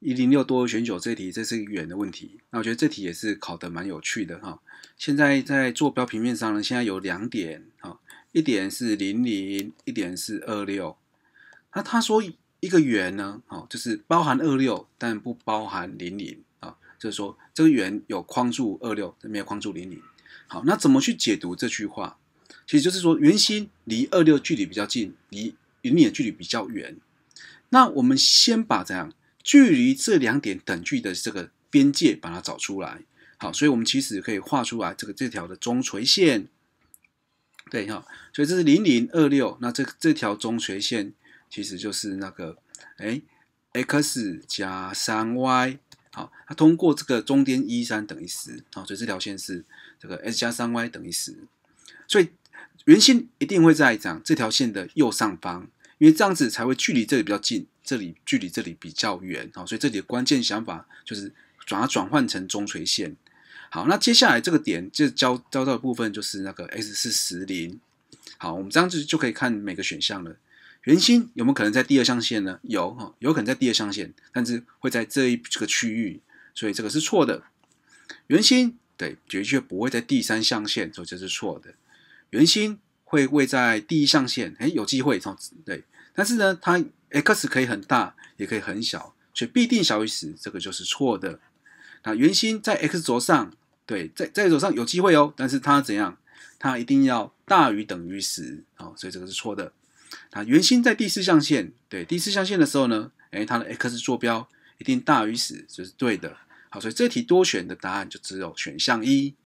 一零六多选九这题，这是圆的问题。那我觉得这题也是考的蛮有趣的哈。现在在坐标平面上呢，现在有两点啊，一点是零零，一点是二六。那他说一个圆呢，好，就是包含二六，但不包含零零啊，就是说这个圆有框住二六，没有框住零零。好，那怎么去解读这句话？其实就是说圆心离二六距离比较近，离零零的距离比较远。那我们先把这样。距离这两点等距的这个边界，把它找出来。好，所以我们其实可以画出来这个这条的中垂线。对哈，所以这是零零二六。那这这条中垂线其实就是那个哎，x 加三 y。好，它通过这个中点一三等于十。好，所以这条线是这个 x 加三 y 等于十。所以圆心一定会在讲这条线的右上方。因为这样子才会距离这里比较近，这里距离这里比较远，好，所以这里的关键想法就是转转换成中垂线。好，那接下来这个点就交交到的部分就是那个 S 是十零。好，我们这样子就可以看每个选项了。圆心有没有可能在第二象限呢？有，有可能在第二象限，但是会在这一这个区域，所以这个是错的。圆心对，的确不会在第三象限，所以这是错的。圆心。会位在第一象限，哎，有机会，对。但是呢，它 x 可以很大，也可以很小，却必定小于十，这个就是错的。那圆心在 x 轴上，对，在在轴上有机会哦，但是它怎样？它一定要大于等于十，哦，所以这个是错的。那圆心在第四象限，对，第四象限的时候呢，哎，它的 x 坐标一定大于十，这是对的。好，所以这题多选的答案就只有选项一。